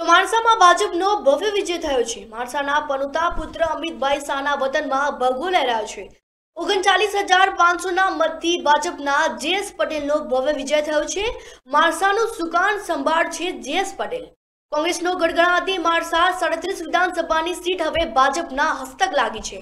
તો માણસામાં ભાજપનો ભવ્ય વિજય થયો છે માણસાના પનુતા પુત્ર અમિતભાઈ શાહના વતનમાં ભગવો રહ્યો છે ઓગણચાલીસ હજાર પાંચસોના મતથી ભાજપના જેએસ પટેલનો ભવ્ય વિજય થયો છે માણસાનું સુકાન સંભાળ છે જેએસ પટેલ કોંગ્રેસનો ગડગડાતી માણસા સાડત્રીસ વિધાનસભાની સીટ હવે ભાજપના હસ્તક લાગી છે